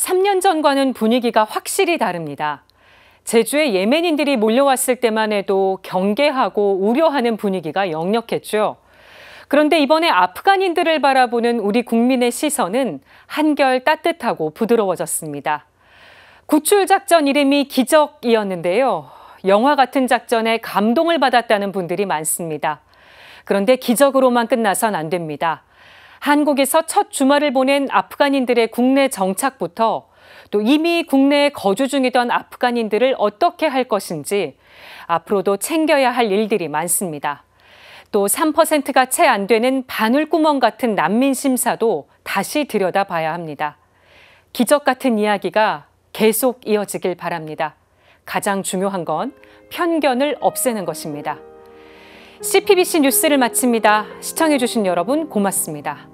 3년 전과는 분위기가 확실히 다릅니다. 제주에 예멘인들이 몰려왔을 때만 해도 경계하고 우려하는 분위기가 역력했죠. 그런데 이번에 아프간인들을 바라보는 우리 국민의 시선은 한결 따뜻하고 부드러워졌습니다. 구출작전 이름이 기적이었는데요. 영화 같은 작전에 감동을 받았다는 분들이 많습니다. 그런데 기적으로만 끝나선 안 됩니다. 한국에서 첫 주말을 보낸 아프간인들의 국내 정착부터 또 이미 국내에 거주 중이던 아프간인들을 어떻게 할 것인지 앞으로도 챙겨야 할 일들이 많습니다. 또 3%가 채 안 되는 바늘구멍 같은 난민 심사도 다시 들여다봐야 합니다. 기적 같은 이야기가 계속 이어지길 바랍니다. 가장 중요한 건 편견을 없애는 것입니다. CPBC 뉴스를 마칩니다. 시청해주신 여러분 고맙습니다.